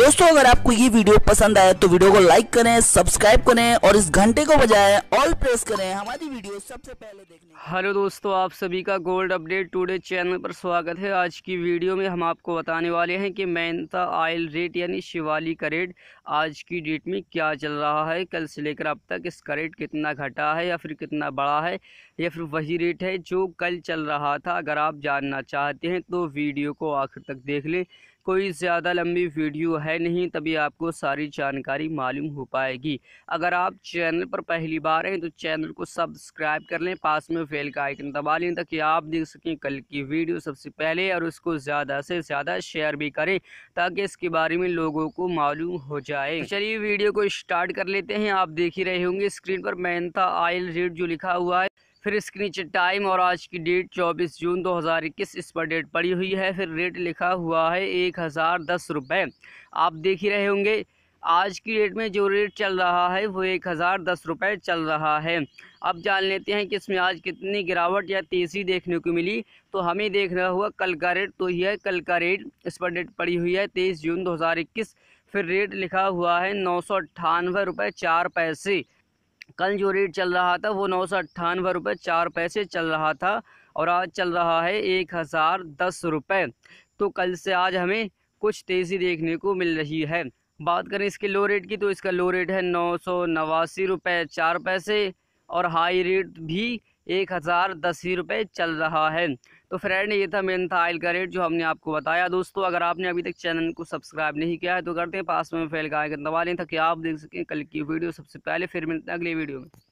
दोस्तों अगर आपको ये वीडियो पसंद आए तो वीडियो को लाइक करें सब्सक्राइब करें और इस घंटे को बजाय ऑल प्रेस करें हमारी वीडियो सबसे पहले देखने हेलो दोस्तों आप सभी का गोल्ड अपडेट टुडे चैनल पर स्वागत है आज की वीडियो में हम आपको बताने वाले हैं कि मैंता आयल रेट यानी शिवाली का रेट आज की डेट में क्या चल रहा है कल से लेकर अब तक इसका रेट कितना घटा है या फिर कितना बड़ा है या फिर वही रेट है जो कल चल रहा था अगर आप जानना चाहते हैं तो वीडियो को आखिर तक देख लें कोई ज़्यादा लंबी वीडियो है नहीं तभी आपको सारी जानकारी मालूम हो पाएगी अगर आप चैनल पर पहली बार हैं तो चैनल को सब्सक्राइब कर लें पास में फेल का आइकन दबा लें ताकि आप देख सकें कल की वीडियो सबसे पहले और उसको ज़्यादा से ज़्यादा शेयर भी करें ताकि इसके बारे में लोगों को मालूम हो जाए चलिए वीडियो को स्टार्ट कर लेते हैं आप देख ही रहे होंगे स्क्रीन पर मैंता ऑयल रेट जो लिखा हुआ है फिर इसके नीचे टाइम और आज की डेट 24 जून 2021 इस पर डेट पड़ी हुई है फिर रेट लिखा हुआ है एक हज़ार दस रुपये आप देख ही रहे होंगे आज की डेट में जो रेट चल रहा है वो एक हज़ार दस रुपये चल रहा है अब जान लेते हैं कि इसमें आज कितनी गिरावट या तेज़ी देखने को मिली तो हमें देखना हुआ कल का रेट तो ही है कल का रेट इस पर डेट पड़ी हुई है तेईस जून दो फिर रेट लिखा हुआ है नौ सौ अट्ठानवे रुपये चार पैसे कल जो रेट चल रहा था वो नौ सौ अट्ठानवे रुपये चार पैसे चल रहा था और आज चल रहा है एक हज़ार दस रुपये तो कल से आज हमें कुछ तेज़ी देखने को मिल रही है बात करें इसके लो रेट की तो इसका लो रेट है नौ सौ नवासी रुपये चार पैसे और हाई रेट भी एक हज़ार दस ही रुपये चल रहा है तो फ्रेंड ये था मेन था आयल का रेट जो हमने आपको बताया दोस्तों अगर आपने अभी तक चैनल को सब्सक्राइब नहीं किया है तो करते हैं पास में फैल का आइकन दबा लें ताकि आप देख सकें कल की वीडियो सबसे पहले फिर मिलते हैं अगले वीडियो में